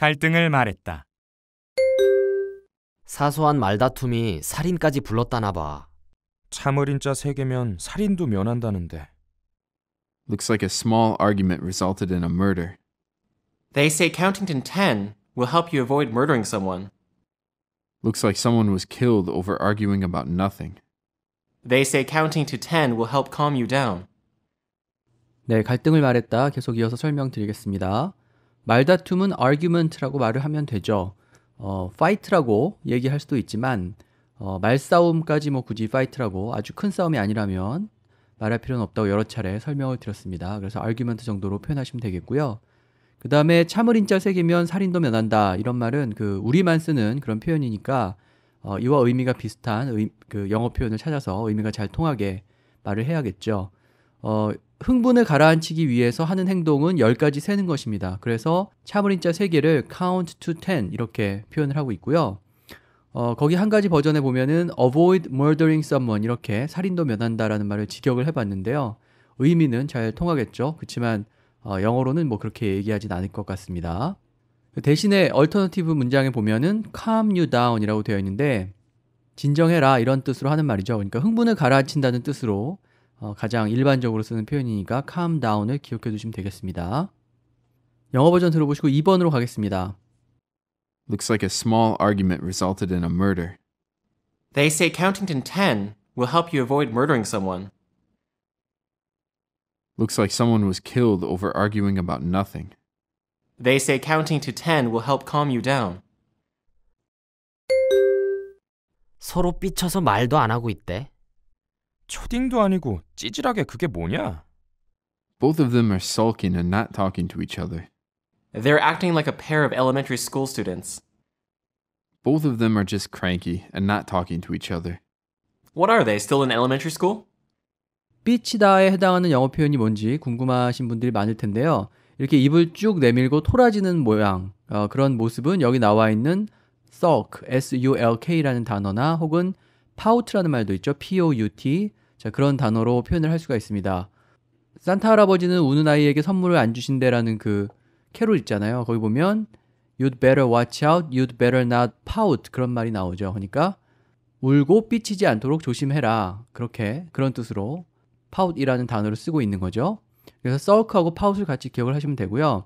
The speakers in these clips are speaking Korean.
갈등을 말했다. 사소한 말다툼이 살인까지 불렀다나 봐. 참을인자 세 개면 살인도 면한다는데. Looks like a small argument resulted in a murder. They say counting to 10 will help you avoid murdering someone. Looks like someone was killed over arguing about nothing. They say counting to 10 will help calm you down. 네, 갈등을 말했다. 계속 이어서 설명드리겠습니다. 말다툼은 argument라고 말을 하면 되죠. 어, fight라고 얘기할 수도 있지만 어, 말싸움까지 뭐 굳이 fight라고 아주 큰 싸움이 아니라면 말할 필요는 없다고 여러 차례 설명을 드렸습니다. 그래서 argument 정도로 표현하시면 되겠고요. 그 다음에 참을인자 새기면 살인도 면한다 이런 말은 그 우리만 쓰는 그런 표현이니까 어, 이와 의미가 비슷한 의, 그 영어 표현을 찾아서 의미가 잘 통하게 말을 해야겠죠. 어, 흥분을 가라앉히기 위해서 하는 행동은 10가지 세는 것입니다. 그래서 차브린자 3개를 count to 10 이렇게 표현을 하고 있고요. 어, 거기 한 가지 버전에 보면은 avoid murdering someone 이렇게 살인도 면한다라는 말을 직역을 해봤는데요. 의미는 잘 통하겠죠. 그렇지만 어, 영어로는 뭐 그렇게 얘기하진 않을 것 같습니다. 대신에 alternative 문장에 보면은 calm you down이라고 되어 있는데 진정해라 이런 뜻으로 하는 말이죠. 그러니까 흥분을 가라앉힌다는 뜻으로 어, 가장 일반적으로 쓰는 표현이니까 calm down을 기억해 두시면 되겠습니다. 영어 버전 들어보시고 2번으로 가겠습니다. Looks like a small argument resulted in a murder. They say counting to 10 will help you avoid murdering someone. Looks like someone was killed over arguing about nothing. They say counting to 10 will help calm you down. 서로 삐쳐서 말도 안 하고 있대. 초딩도 아니고 찌질하게 그게 뭐냐? Both of them are sulking and not talking to each other. They're acting like a pair of elementary school students. Both of them are just cranky and not talking to each other. What are they? Still in elementary school? 삐치다에 해당하는 영어 표현이 뭔지 궁금하신 분들이 많을 텐데요. 이렇게 입을 쭉 내밀고 토라지는 모양, 어, 그런 모습은 여기 나와 있는 sulk, s-u-l-k라는 단어나 혹은 pout라는 말도 있죠. p-o-u-t, 자, 그런 단어로 표현을 할 수가 있습니다. 산타 할아버지는 우는 아이에게 선물을 안 주신대라는 그 캐롤 있잖아요. 거기 보면 You'd better watch out, you'd better not pout 그런 말이 나오죠. 그러니까 울고 삐치지 않도록 조심해라. 그렇게 그런 뜻으로 pout이라는 단어를 쓰고 있는 거죠. 그래서 sulk하고 pout을 같이 기억을 하시면 되고요.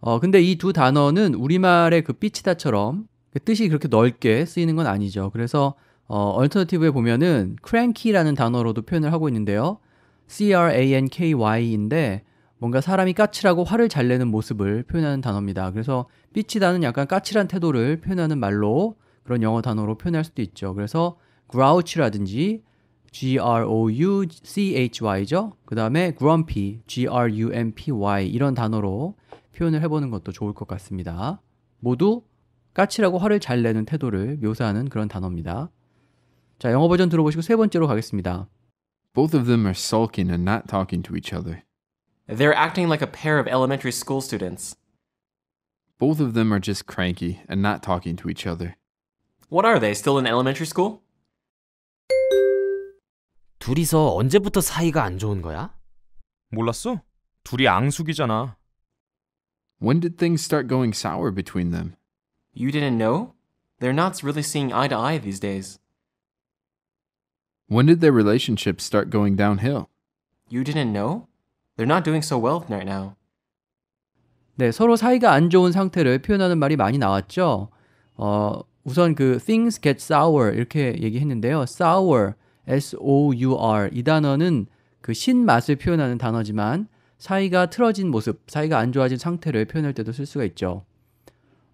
어, 근데 이 두 단어는 우리말의 그 삐치다처럼 그 뜻이 그렇게 넓게 쓰이는 건 아니죠. 그래서 어, 얼터너티브에 보면은 cranky라는 단어로도 표현을 하고 있는데요. cranky인데 뭔가 사람이 까칠하고 화를 잘 내는 모습을 표현하는 단어입니다. 그래서 삐치다는 약간 까칠한 태도를 표현하는 말로 그런 영어 단어로 표현할 수도 있죠. 그래서 grouch라든지 grouchy죠. 그 다음에 grumpy, grumpy 이런 단어로 표현을 해보는 것도 좋을 것 같습니다. 모두 까칠하고 화를 잘 내는 태도를 묘사하는 그런 단어입니다. 자, 영어 버전 들어보시고 세 번째로 가겠습니다. Both of them are sulking and not talking to each other. They're acting like a pair of elementary school students. Both of them are just cranky and not talking to each other. What are they? Still in elementary school? 둘이서 언제부터 사이가 안 좋은 거야? 몰랐어? 둘이 앙숙이잖아. When did things start going sour between them? You didn't know? They're not really seeing eye to eye these days. When did their relationship start going downhill? You didn't know? They're not doing so well right now. 네, 서로 사이가 안 좋은 상태를 표현하는 말이 많이 나왔죠. 어, 우선 그 things get sour 이렇게 얘기했는데요. sour, s-o-u-r 이 단어는 그 신맛을 표현하는 단어지만 사이가 틀어진 모습, 사이가 안 좋아진 상태를 표현할 때도 쓸 수가 있죠.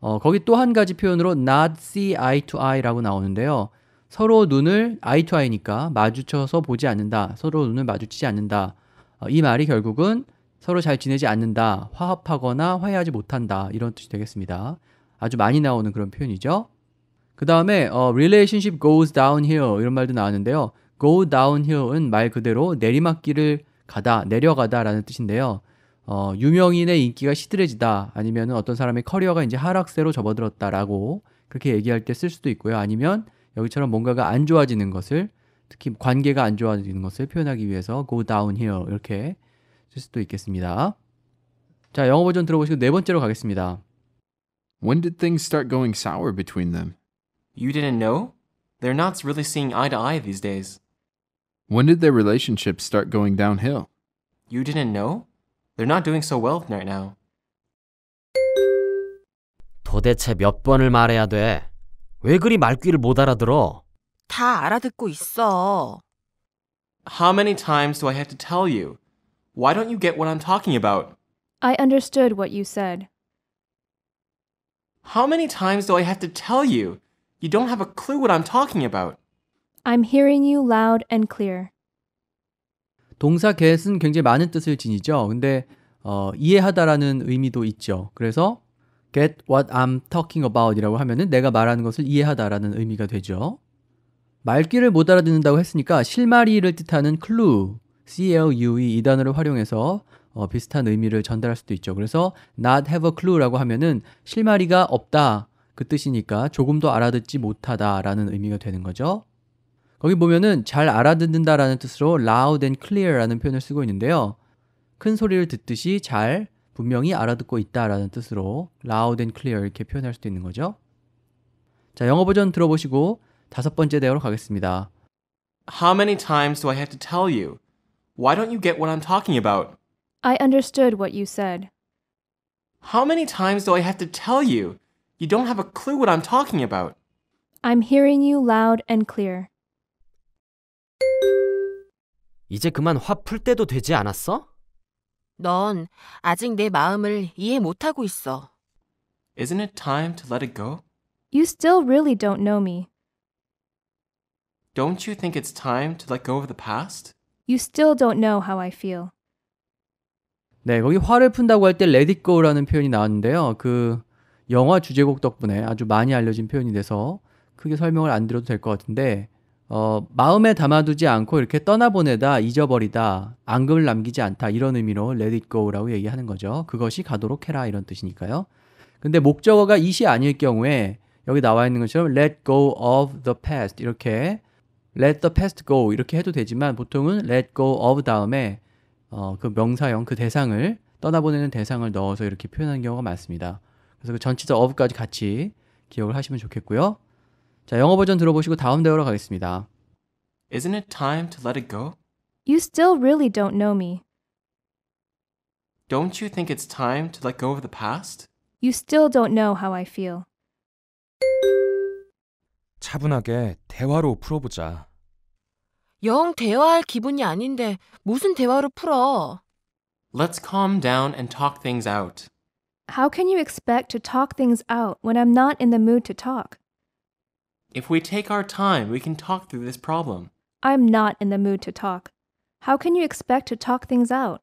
어, 거기 또 한 가지 표현으로 not see eye to eye라고 나오는데요. 서로 눈을 아이 투 아이니까 마주쳐서 보지 않는다. 서로 눈을 마주치지 않는다. 어, 이 말이 결국은 서로 잘 지내지 않는다. 화합하거나 화해하지 못한다. 이런 뜻이 되겠습니다. 아주 많이 나오는 그런 표현이죠. 그 다음에 어, relationship goes downhill 이런 말도 나왔는데요. go downhill은 말 그대로 내리막길을 가다, 내려가다라는 뜻인데요. 어, 유명인의 인기가 시들해지다 아니면 어떤 사람의 커리어가 이제 하락세로 접어들었다라고 그렇게 얘기할 때 쓸 수도 있고요. 아니면 여기처럼 뭔가가 안 좋아지는 것을 특히 관계가 안 좋아지는 것을 표현하기 위해서 go down here 이렇게 쓸 수도 있겠습니다. 자, 영어 버전 들어보시고 네 번째로 가겠습니다. When did things start going sour between them? You didn't know? They're not really seeing eye to eye these days. When did their relationship start going downhill? You didn't know? They're not doing so well right now. 도대체 몇 번을 말해야 돼? 왜 그리 말귀를 못 알아들어? 다 알아듣고 있어. How many times do I have to tell you? Why don't you get what I'm talking about? I understood what you said. How many times do I have to tell you? You don't have a clue what I'm talking about. I'm hearing you loud and clear. 동사 get은 굉장히 많은 뜻을 지니죠. 근데 어, 이해하다라는 의미도 있죠. 그래서 get what I'm talking about이라고 하면은 내가 말하는 것을 이해하다라는 의미가 되죠. 말귀를 못 알아듣는다고 했으니까 실마리를 뜻하는 clue, clue 이 단어를 활용해서 어, 비슷한 의미를 전달할 수도 있죠. 그래서 not have a clue라고 하면은 실마리가 없다 그 뜻이니까 조금 도 알아듣지 못하다라는 의미가 되는 거죠. 거기 보면은 잘 알아듣는다라는 뜻으로 loud and clear라는 표현을 쓰고 있는데요. 큰 소리를 듣듯이 잘 분명히 알아듣고 있다라는 뜻으로 loud and clear 이렇게 표현할 수도 있는 거죠. 자, 영어 버전 들어보시고 다섯 번째 대화로 가겠습니다. How many times do I have to tell you? Why don't you get what I'm talking about? I understood what you said. How many times do I have to tell you? You don't have a clue what I'm talking about. I'm hearing you loud and clear. 이제 그만 화풀 때도 되지 않았어? 넌 아직 내 마음을 이해 못하고 있어. Isn't it time to let it go? You still really don't know me. Don't you think it's time to let go of the past? You still don't know how I feel. 네, 거기 화를 푼다고 할때 let it go라는 표현이 나왔는데요. 그 영화 주제곡 덕분에 아주 많이 알려진 표현이 돼서 크게 설명을 안 드려도 될 것 같은데 어, 마음에 담아두지 않고 이렇게 떠나보내다, 잊어버리다, 앙금을 남기지 않다 이런 의미로 let it go라고 얘기하는 거죠. 그것이 가도록 해라 이런 뜻이니까요. 근데 목적어가 이시 아닐 경우에 여기 나와 있는 것처럼 let go of the past 이렇게 let the past go 이렇게 해도 되지만 보통은 let go of 다음에 어, 그 명사형 그 대상을 떠나보내는 대상을 넣어서 이렇게 표현하는 경우가 많습니다. 그래서 그 전치사 of까지 같이 기억을 하시면 좋겠고요. 자, 영어 버전 들어보시고 다음 대화로 가겠습니다. Isn't it time to let it go? You still really don't know me. Don't you think it's time to let go of the past? You still don't know how I feel. 차분하게 대화로 풀어보자. 영 대화할 기분이 아닌데 무슨 대화로 풀어? Let's calm down and talk things out. How can you expect to talk things out when I'm not in the mood to talk? If we take our time, we can talk through this problem. I'm not in the mood to talk. How can you expect to talk things out?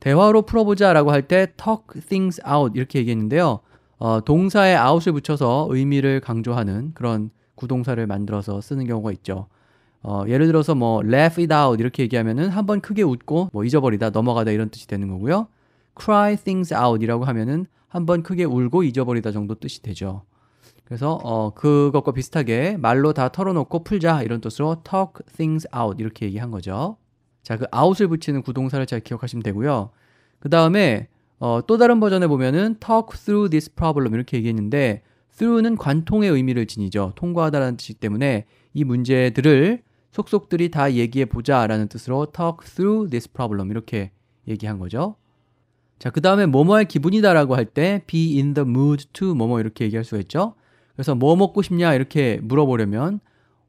대화로 풀어보자라고 할 때 talk things out 이렇게 얘기했는데요. 어, 동사에 out을 붙여서 의미를 강조하는 그런 구동사를 만들어서 쓰는 경우가 있죠. 어, 예를 들어서 뭐 laugh it out 이렇게 얘기하면은 한번 크게 웃고 뭐 잊어버리다 넘어가다 이런 뜻이 되는 거고요. cry things out이라고 하면은 한번 크게 울고 잊어버리다 정도 뜻이 되죠. 그래서 어, 그것과 비슷하게 말로 다 털어놓고 풀자 이런 뜻으로 talk things out 이렇게 얘기한 거죠. 자, 그 out을 붙이는 구동사를 잘 기억하시면 되고요. 그 다음에 어, 또 다른 버전에 보면은 talk through this problem 이렇게 얘기했는데 through는 관통의 의미를 지니죠. 통과하다라는 뜻이기 때문에 이 문제들을 속속들이 다 얘기해 보자라는 뜻으로 talk through this problem 이렇게 얘기한 거죠. 자, 그 다음에 뭐뭐 할 기분이다라고 할 때 be in the mood to 뭐뭐 이렇게 얘기할 수가 있죠. 그래서 뭐 먹고 싶냐 이렇게 물어보려면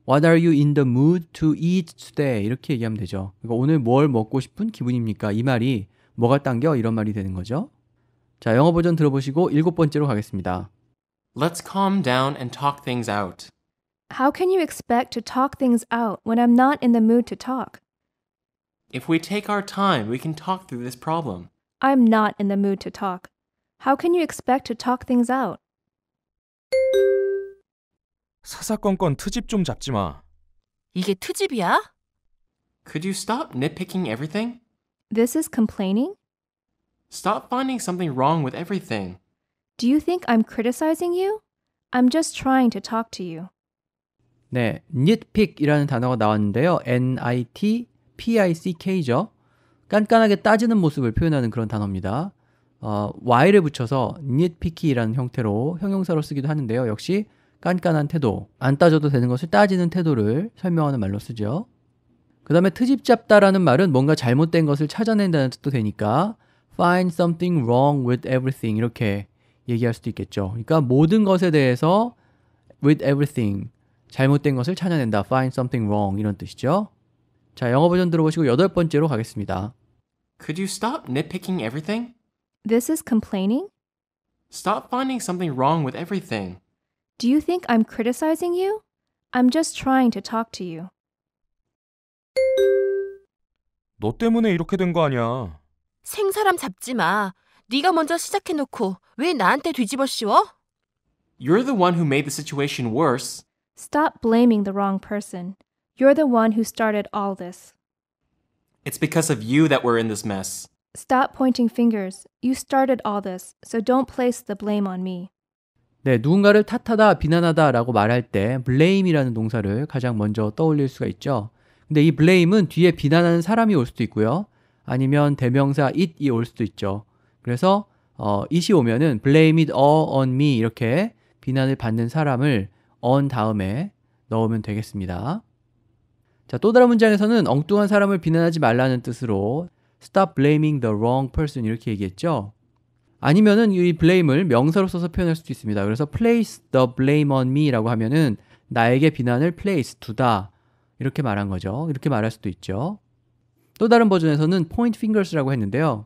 What are you in the mood to eat today? 이렇게 얘기하면 되죠. 그러니까 오늘 뭘 먹고 싶은 기분입니까? 이 말이 뭐가 당겨 이런 말이 되는 거죠. 자, 영어 버전 들어보시고 일곱 번째로 가겠습니다. Let's calm down and talk things out. How can you expect to talk things out when I'm not in the mood to talk? If we take our time, we can talk through this problem. I'm not in the mood to talk. How can you expect to talk things out? 사사건건 트집 좀 잡지 마. 이게 트집이야? Could you stop nitpicking everything? This is complaining? Stop finding something wrong with everything. Do you think I'm criticizing you? I'm just trying to talk to you. 네, nitpick이라는 단어가 나왔는데요. N-I-T-P-I-C-K죠. 깐깐하게 따지는 모습을 표현하는 그런 단어입니다. 어, y를 붙여서 nitpicky라는 형태로 형용사로 쓰기도 하는데요. 역시 깐깐한 태도, 안 따져도 되는 것을 따지는 태도를 설명하는 말로 쓰죠. 그 다음에 트집 잡다라는 말은 뭔가 잘못된 것을 찾아낸다는 뜻도 되니까 find something wrong with everything 이렇게 얘기할 수도 있겠죠. 그러니까 모든 것에 대해서 with everything 잘못된 것을 찾아낸다. find something wrong 이런 뜻이죠. 자, 영어 버전 들어보시고 여덟 번째로 가겠습니다. Could you stop nitpicking everything? This is complaining? Stop finding something wrong with everything. Do you think I'm criticizing you? I'm just trying to talk to you. 너 때문에 이렇게 된 거 아니야. 생사람 잡지 마. 네가 먼저 시작해 놓고 왜 나한테 씌워? You're the one who made the situation worse. Stop blaming the wrong person. You're the one who started all this. It's because of you that we're in this mess. Stop pointing fingers. You started all this, so don't place the blame on me. 네, 누군가를 탓하다, 비난하다라고 말할 때 blame이라는 동사를 가장 먼저 떠올릴 수가 있죠. 근데 이 blame은 뒤에 비난하는 사람이 올 수도 있고요. 아니면 대명사 it이 올 수도 있죠. 그래서 어, it이 오면은 blame it all on me 이렇게 비난을 받는 사람을 on 다음에 넣으면 되겠습니다. 자, 또 다른 문장에서는 엉뚱한 사람을 비난하지 말라는 뜻으로 stop blaming the wrong person 이렇게 얘기했죠. 아니면은 이 blame을 명사로 써서 표현할 수도 있습니다. 그래서 place the blame on me라고 하면은 나에게 비난을 place 두다 이렇게 말한 거죠. 이렇게 말할 수도 있죠. 또 다른 버전에서는 point fingers라고 했는데요.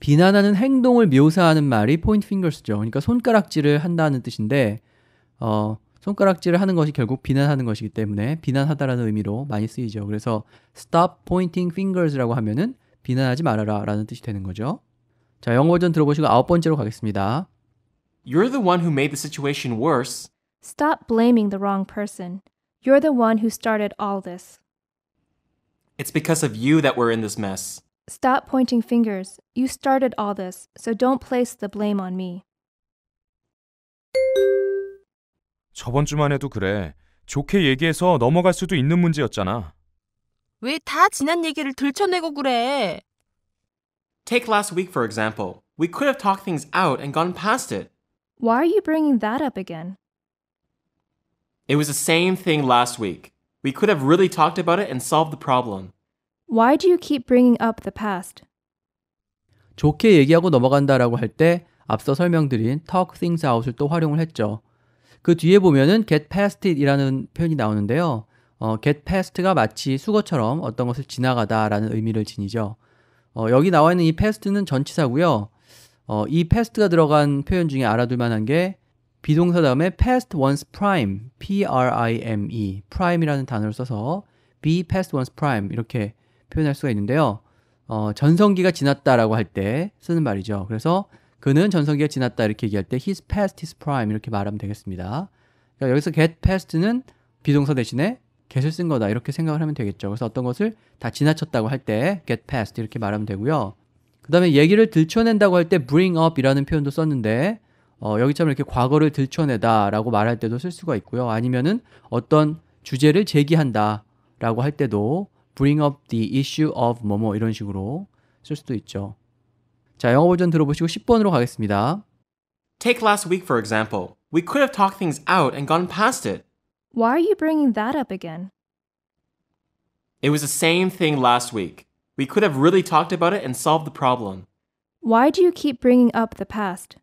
비난하는 행동을 묘사하는 말이 point fingers죠. 그러니까 손가락질을 한다는 뜻인데 어, 손가락질을 하는 것이 결국 비난하는 것이기 때문에 비난하다라는 의미로 많이 쓰이죠. 그래서 stop pointing fingers라고 하면은 비난하지 말아라 라는 뜻이 되는 거죠. 자, 영어 버전 들어보시고 아홉 번째로 가겠습니다. You're the one who made the situation worse. Stop blaming the wrong person. You're the one who started all this. It's because of you that we're in this mess. Stop pointing fingers. You started all this, so don't place the blame on me. 저번 주만 해도 그래. 좋게 얘기해서 넘어갈 수도 있는 문제였잖아. 왜다 지난 얘기를 들춰내고 그래? Take last week for example. We could have talked things out and gone past it. Why are you bringing that up again? It was the same thing last week. We could have really talked about it and solved the problem. Why do you keep bringing up the past? 좋게 얘기하고 넘어간다라고 할 때 앞서 설명드린 talk things out을 또 활용을 했죠. 그 뒤에 보면은 get past it이라는 표현이 나오는데요. 어, get past가 마치 수거처럼 어떤 것을 지나가다라는 의미를 지니죠. 어, 여기 나와 있는 이 past는 전치사고요. 어, 이 past가 들어간 표현 중에 알아둘 만한 게 비동사 다음에 past one's prime, p-r-i-m-e, prime이라는 단어를 써서 be past o n e prime 이렇게 표현할 수가 있는데요. 어, 전성기가 지났다라고 할 때 쓰는 말이죠. 그래서 그는 전성기가 지났다 이렇게 얘기할 때 h i s past his prime 이렇게 말하면 되겠습니다. 그러니까 여기서 get past는 비동사 대신에 계속 쓴 거다 이렇게 생각을 하면 되겠죠. 그래서 어떤 것을 다 지나쳤다고 할 때 get past 이렇게 말하면 되고요. 그 다음에 얘기를 들춰낸다고 할 때 bring up 이라는 표현도 썼는데 어, 여기처럼 이렇게 과거를 들춰내다 라고 말할 때도 쓸 수가 있고요. 아니면은 어떤 주제를 제기한다 라고 할 때도 bring up the issue of 뭐뭐 이런 식으로 쓸 수도 있죠. 자, 영어 버전 들어보시고 10번으로 가겠습니다. Take last week for example. We could have talked things out and gone past it. Why are you bringing that up again? It was the same thing last week. We could have really talked about it and solved the problem. Why do you keep bringing up the past?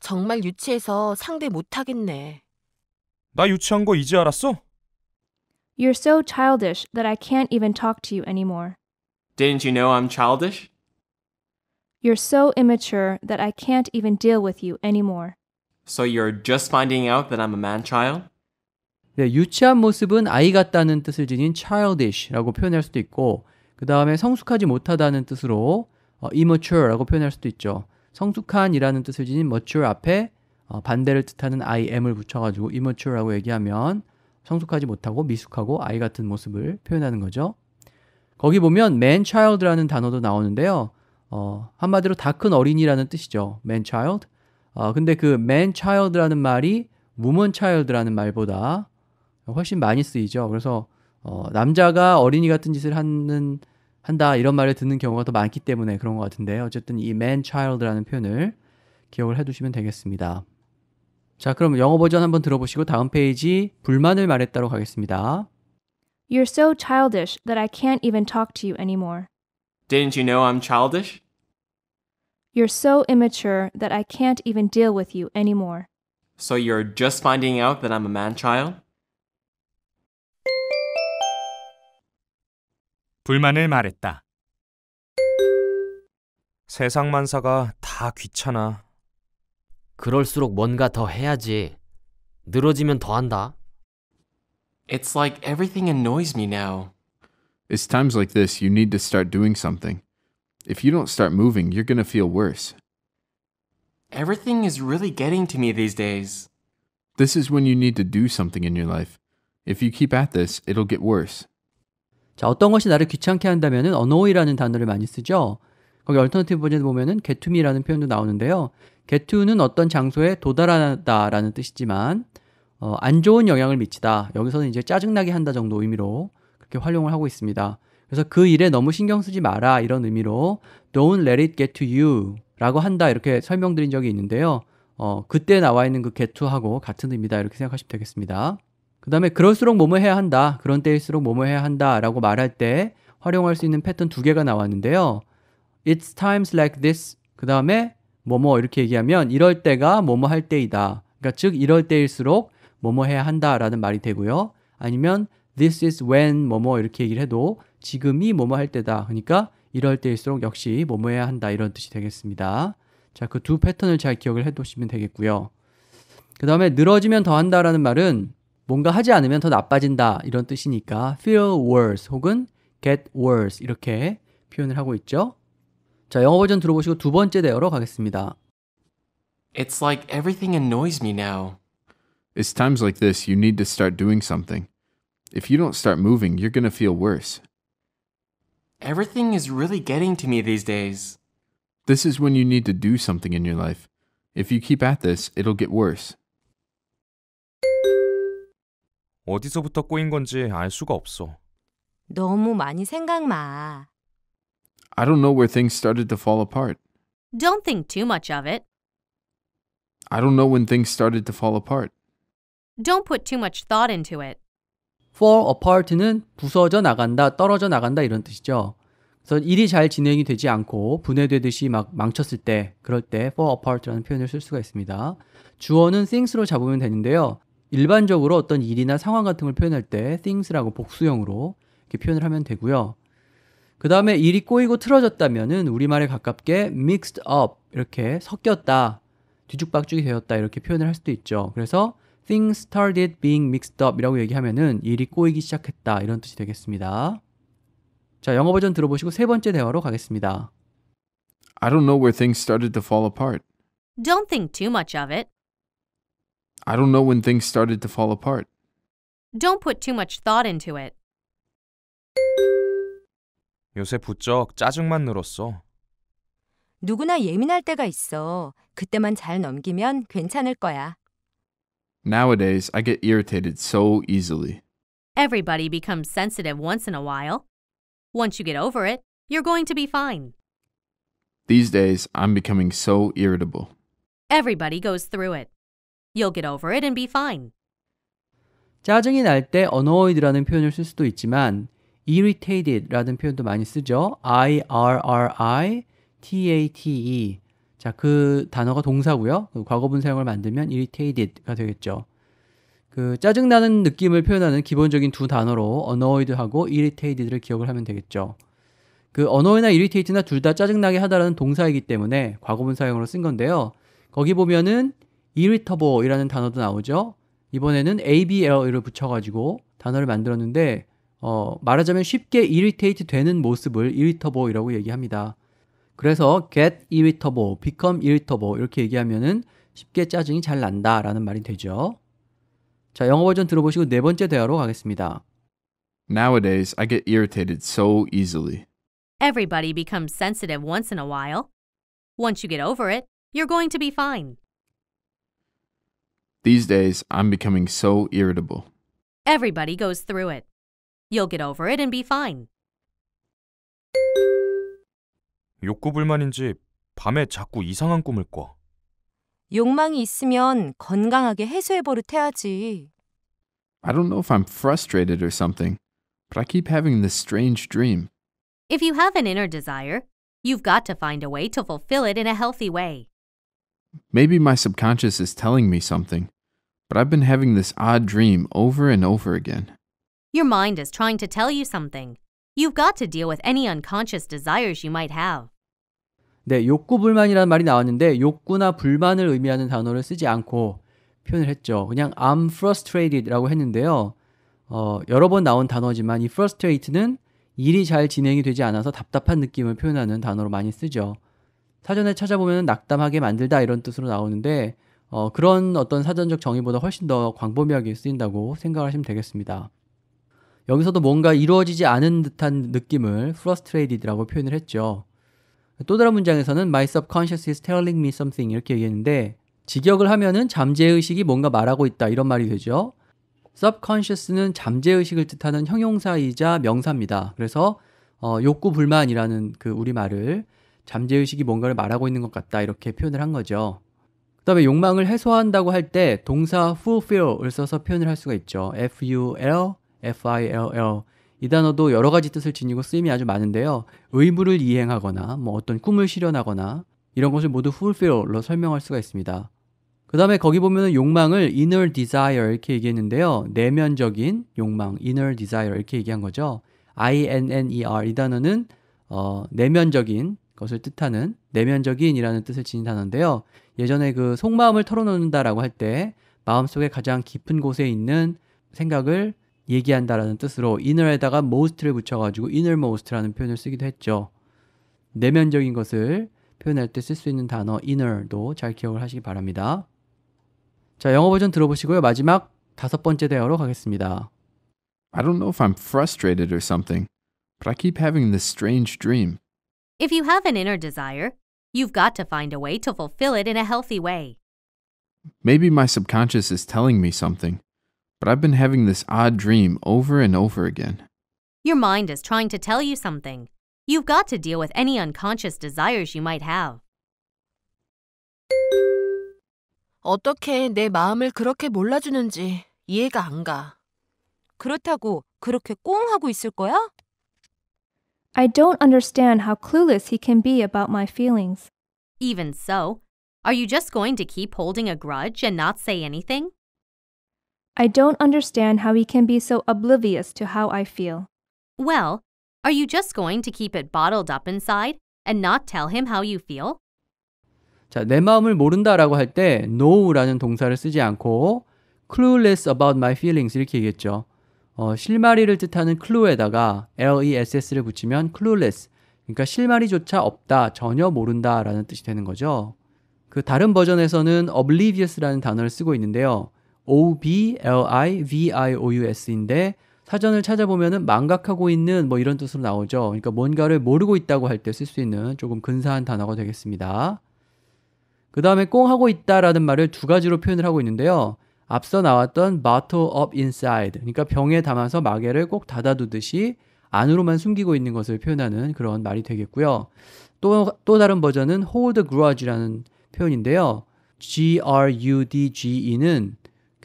정말 유치해서 상대 못 하겠네. 나 유치한 거 이제 알았어? You're so childish that I can't even talk to you anymore. Didn't you know I'm childish? You're so immature that I can't even deal with you anymore. So you're just finding out that I'm a man child? 네, 유치한 모습은 아이 같다는 뜻을 지닌 childish라고 표현할 수도 있고 그 다음에 성숙하지 못하다는 뜻으로 어, immature라고 표현할 수도 있죠. 성숙한이라는 뜻을 지닌 mature 앞에 어, 반대를 뜻하는 I am을 붙여가지고 immature라고 얘기하면 성숙하지 못하고 미숙하고 아이 같은 모습을 표현하는 거죠. 거기 보면 man child라는 단어도 나오는데요. 어, 한마디로 다 큰 어린이라는 뜻이죠. man child. 어, 근데 그 man child라는 말이 woman child라는 말보다 훨씬 많이 쓰이죠. 그래서 어, 남자가 어린이 같은 짓을 하는 한다 이런 말을 듣는 경우가 더 많기 때문에 그런 것 같은데 어쨌든 이 man child라는 표현을 기억을 해두시면 되겠습니다. 자, 그럼 영어 버전 한번 들어보시고 다음 페이지 불만을 말했다로 가겠습니다. You're so childish that I can't even talk to you anymore. Didn't you know I'm childish? You're so immature that I can't even deal with you anymore. So you're just finding out that I'm a man child? 불만을 말했다. 세상 만사가 다 귀찮아. 그럴수록 뭔가 더 해야지. 늘어지면 더 한다. It's like everything annoys me now. It's times like this you need to start doing something. If you don't start moving, you're gonna feel worse. Everything is really getting to me these days. This is when you need to do something in your life. If you keep at this, it'll get worse. 자, 어떤 것이 나를 귀찮게 한다면은 annoy라는 단어를 많이 쓰죠. 거기 a l t e r n 얼터너티브 버전을 보면은 get to me라는 표현도 나오는데요. get to는 어떤 장소에 도달하다라는 뜻이지만 어, 안 좋은 영향을 미치다. 여기서는 이제 짜증나게 한다 정도 의미로 그렇게 활용을 하고 있습니다. 그래서 그 일에 너무 신경 쓰지 마라 이런 의미로 don't let it get to you 라고 한다 이렇게 설명드린 적이 있는데요. 어, 그때 나와 있는 그 get to하고 같은 의미다 이렇게 생각하시면 되겠습니다. 그 다음에 그럴수록 뭐뭐 해야 한다, 그런 때일수록 뭐뭐 해야 한다 라고 말할 때 활용할 수 있는 패턴 두 개가 나왔는데요. It's times like this 그 다음에 뭐뭐 이렇게 얘기하면 이럴 때가 뭐뭐 할 때이다. 그러니까 즉 이럴 때일수록 뭐뭐 해야 한다라는 말이 되고요. 아니면 this is when 뭐뭐 이렇게 얘기를 해도 지금이 뭐뭐 할 때다. 그러니까 이럴 때일수록 역시 뭐뭐 해야 한다. 이런 뜻이 되겠습니다. 자, 그 두 패턴을 잘 기억을 해 두시면 되겠고요. 그 다음에 늘어지면 더 한다라는 말은 뭔가 하지 않으면 더 나빠진다. 이런 뜻이니까 feel worse 혹은 get worse 이렇게 표현을 하고 있죠. 자, 영어 버전 들어보시고 두 번째 대어로 가겠습니다. It's like everything annoys me now. It's times like this you need to start doing something. If you don't start moving, you're going to feel worse. Everything is really getting to me these days. This is when you need to do something in your life. If you keep at this, it'll get worse. 어디서부터 꼬인 건지 알 수가 없어. 너무 많이 생각 마. I don't know where things started to fall apart. Don't think too much of it. I don't know when things started to fall apart. Don't put too much thought into it. fall apart는 부서져 나간다, 떨어져 나간다 이런 뜻이죠. 그래서 일이 잘 진행이 되지 않고 분해되듯이 막 망쳤을 때, 그럴 때 fall apart라는 표현을 쓸 수가 있습니다. 주어는 things로 잡으면 되는데요. 일반적으로 어떤 일이나 상황 같은 걸 표현할 때 things라고 복수형으로 이렇게 표현을 하면 되고요. 그 다음에 일이 꼬이고 틀어졌다면은 우리말에 가깝게 mixed up 이렇게 섞였다, 뒤죽박죽이 되었다 이렇게 표현을 할 수도 있죠. 그래서 things started being mixed up 이라고 얘기하면은 일이 꼬이기 시작했다 이런 뜻이 되겠습니다. 자, 영어 버전 들어보시고 세 번째 대화로 가겠습니다. I don't know where things started to fall apart. Don't think too much of it. I don't know when things started to fall apart. Don't put too much thought into it. 요새 부쩍 짜증만 늘었어. 누구나 예민할 때가 있어. 그때만 잘 넘기면 괜찮을 거야. Nowadays, I get irritated so easily. Everybody becomes sensitive once in a while. Once you get over it, you're going to be fine. These days, I'm becoming so irritable. Everybody goes through it. You'll get over it and be fine. 짜증이 날 때 annoyed라는 표현을 쓸 수도 있지만 irritated라는 표현도 많이 쓰죠. I R R I T A T E 자, 그 단어가 동사고요. 그 과거분 사용을 만들면 irritated가 되겠죠. 그 짜증나는 느낌을 표현하는 기본적인 두 단어로 annoyed하고 irritated를 기억을 하면 되겠죠. 그 annoy나 irritate나 둘 다 짜증나게 하다라는 동사이기 때문에 과거분 사용으로 쓴 건데요. 거기 보면은 irritable이라는 단어도 나오죠. 이번에는 abl을 붙여가지고 단어를 만들었는데 어, 말하자면 쉽게 irritate 되는 모습을 irritable이라고 얘기합니다. 그래서 get irritable, become irritable 이렇게 얘기하면은 쉽게 짜증이 잘 난다라는 말이 되죠. 자, 영어 버전 들어보시고 네 번째 대화로 가겠습니다. Nowadays, I get irritated so easily. Everybody becomes sensitive once in a while. Once you get over it, you're going to be fine. These days, I'm becoming so irritable. Everybody goes through it. You'll get over it and be fine. 욕구 불만인지 밤에 자꾸 이상한 꿈을 꿔. 욕망이 있으면 건강하게 해소해 I don't know if I'm frustrated or something, but I keep having this strange dream. If you have an inner desire, you've got to find a way to fulfill it in a healthy way. Maybe my subconscious is telling me something, but I've been having this odd dream over and over again. Your mind is trying to tell you something, You've got to deal with any unconscious desires you might have. 네, 욕구 불만이라는 말이 나왔는데 욕구나 불만을 의미하는 단어를 쓰지 않고 표현을 했죠. 그냥 I'm frustrated라고 했는데요. 어, 여러 번 나온 단어지만 이 frustrate는 d 일이 잘 진행이 되지 않아서 답답한 느낌을 표현하는 단어로 많이 쓰죠. 사전에 찾아보면 낙담하게 만들다 이런 뜻으로 나오는데 어, 그런 어떤 사전적 정의보다 훨씬 더 광범위하게 쓰인다고 생각하시면 되겠습니다. 여기서도 뭔가 이루어지지 않은 듯한 느낌을 f r u s t r a t e d 라고 표현을 했죠. 또 다른 문장에서는 my subconscious is telling me something 이렇게 얘기했는데 직역을 하면은 잠재의식이 뭔가 말하고 있다 이런 말이 되죠. subconscious는 잠재의식을 뜻하는 형용사이자 명사입니다. 그래서 어, 욕구 불만이라는 그 우리말을 잠재의식이 뭔가를 말하고 있는 것 같다 이렇게 표현을 한 거죠. 그 다음에 욕망을 해소한다고 할 때 동사 fulfill을 써서 표현을 할 수가 있죠. f-u-l F-I-L-L. 이 단어도 여러 가지 뜻을 지니고 쓰임이 아주 많은데요. 의무를 이행하거나 뭐 어떤 꿈을 실현하거나 이런 것을 모두 fulfill로 설명할 수가 있습니다. 그 다음에 거기 보면 욕망을 inner desire 이렇게 얘기했는데요. 내면적인 욕망, inner desire 이렇게 얘기한 거죠. I-N-N-E-R 이 단어는 어, 내면적인 것을 뜻하는 내면적인이라는 뜻을 지닌 단어인데요. 예전에 그 속마음을 털어놓는다라고 할 때 마음속에 가장 깊은 곳에 있는 생각을 얘기한다라는 뜻으로 inner에다가 most를 붙여가지고 innermost라는 표현을 쓰기도 했죠. 내면적인 것을 표현할 때 쓸 수 있는 단어 inner도 잘 기억을 하시기 바랍니다. 자, 영어 버전 들어보시고요. 마지막 다섯 번째 대화로 가겠습니다. I don't know if I'm frustrated or something, but I keep having this strange dream. If you have an inner desire, you've got to find a way to fulfill it in a healthy way. Maybe my subconscious is telling me something but I've been having this odd dream over and over again. Your mind is trying to tell you something. You've got to deal with any unconscious desires you might have. 어떻게 내 마음을 그렇게 몰라주는지 이해가 안 가. 그렇다고 그렇게 꽁 하고 있을 거야? I don't understand how clueless he can be about my feelings. Even so, are you just going to keep holding a grudge and not say anything? I don't understand how he can be so oblivious to how I feel. Well, are you just going to keep it bottled up inside and not tell him how you feel? 자, 내 마음을 모른다라고 할때 know라는 동사를 쓰지 않고 clueless about my feelings 이렇게 얘기했죠. 어, 실마리를 뜻하는 clue에다가 less를 붙이면 clueless. 그러니까 실마리조차 없다, 전혀 모른다라는 뜻이 되는 거죠. 그 다른 버전에서는 oblivious라는 단어를 쓰고 있는데요. O-B-L-I-V-I-O-U-S인데 사전을 찾아보면은 망각하고 있는 뭐 이런 뜻으로 나오죠. 그러니까 뭔가를 모르고 있다고 할 때 쓸 수 있는 조금 근사한 단어가 되겠습니다. 그 다음에 꽁하고 있다라는 말을 두 가지로 표현을 하고 있는데요. 앞서 나왔던 bottle up inside, 그러니까 병에 담아서 마개를 꼭 닫아두듯이 안으로만 숨기고 있는 것을 표현하는 그런 말이 되겠고요. 또, 또 다른 버전은 hold grudge라는 표현인데요. G-R-U-D-G-E는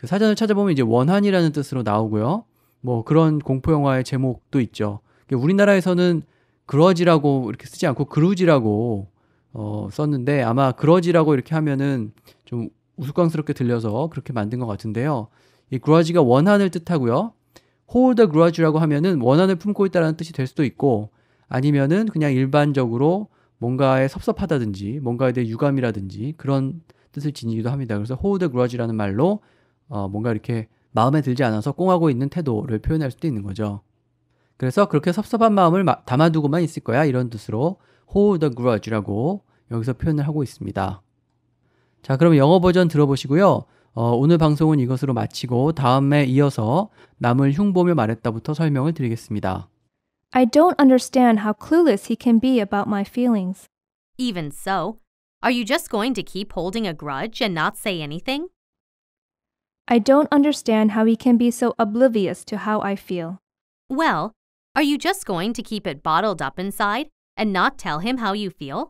그 사전을 찾아보면 이제 원한이라는 뜻으로 나오고요. 뭐 그런 공포 영화의 제목도 있죠. 그러니까 우리나라에서는 그러지라고 이렇게 쓰지 않고 그루지라고 어, 썼는데 아마 그러지라고 이렇게 하면은 좀 우스꽝스럽게 들려서 그렇게 만든 것 같은데요. 이 그러지가 원한을 뜻하고요. 홀더 그러지라고 하면은 원한을 품고 있다라는 뜻이 될 수도 있고 아니면은 그냥 일반적으로 뭔가에 섭섭하다든지 뭔가에 대해 유감이라든지 그런 뜻을 지니기도 합니다. 그래서 hold grudge라는 말로 어, 뭔가 이렇게 마음에 들지 않아서 꽁하고 있는 태도를 표현할 수도 있는 거죠. 그래서 그렇게 섭섭한 마음을 마, 담아두고만 있을 거야 이런 뜻으로 hold the grudge라고 여기서 표현을 하고 있습니다. 자, 그럼 영어 버전 들어보시고요. 어, 오늘 방송은 이것으로 마치고 다음에 이어서 남을 흉보며 말했다부터 설명을 드리겠습니다. I don't understand how clueless he can be about my feelings. Even so, are you just going to keep holding a grudge and not say anything? I don't understand how he can be so oblivious to how I feel. Well, are you just going to keep it bottled up inside and not tell him how you feel?